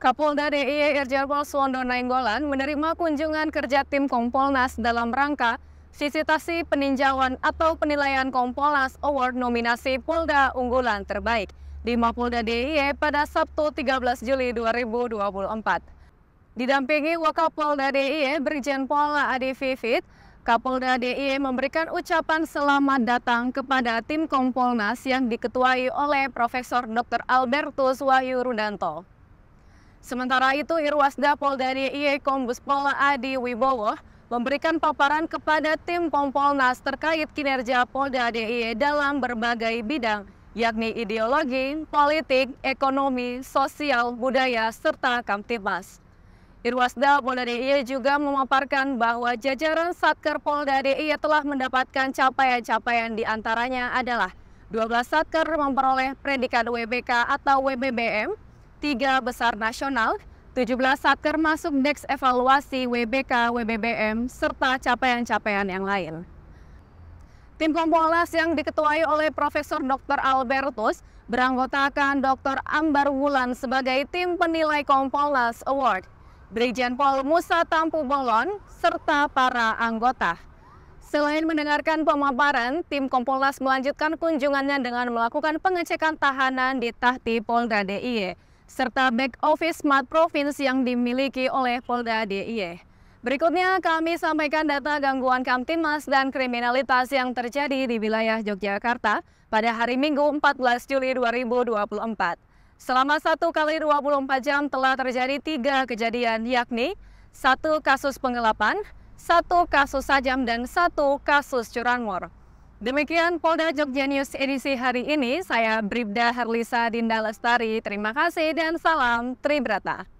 Kapolda DIY Irjen Pol Suwondo Nainggolan menerima kunjungan kerja tim Kompolnas dalam rangka visitasi peninjauan atau penilaian Kompolnas Award nominasi Polda Unggulan Terbaik di Mapolda DIY pada Sabtu 13 Juli 2024. Didampingi Wakapolda DIY Brigjen Pol Adi Vivit, Kapolda DIY memberikan ucapan selamat datang kepada tim Kompolnas yang diketuai oleh Profesor Dr. Albertus Wahyu Rudanto. Sementara itu, Irwasda Polda DIY Kombus Pol Adi Wibowo memberikan paparan kepada tim Kompolnas terkait kinerja Polda DIY dalam berbagai bidang, yakni ideologi, politik, ekonomi, sosial, budaya, serta kamtipas. Irwasda Polda DIY juga memaparkan bahwa jajaran Satker Polda DIY telah mendapatkan capaian-capaian diantaranya adalah 12 Satker memperoleh predikat WBK atau WBBM, 3 besar nasional, 17 Satker masuk Dex Evaluasi WBK, WBBM, serta capaian-capaian yang lain. Tim Kompolnas yang diketuai oleh Profesor Dr. Albertus beranggotakan Dr. Ambar Wulan sebagai tim penilai Kompolnas Award. Brigjen Pol Musa Tampu Bolon, serta para anggota. Selain mendengarkan pemaparan, tim Kompolnas melanjutkan kunjungannya dengan melakukan pengecekan tahanan di Tahti Polda DIY, e, serta back office smart provinsi yang dimiliki oleh Polda DIY. E. Berikutnya kami sampaikan data gangguan kamtimas dan kriminalitas yang terjadi di wilayah Yogyakarta pada hari Minggu 14 Juli 2024. Selama satu kali 24 jam telah terjadi tiga kejadian yakni satu kasus penggelapan, satu kasus sajam, dan satu kasus curanmor. Demikian Polda Jogja News edisi hari ini. Saya Bribda Herlisa Dinda Lestari. Terima kasih dan salam Tribrata.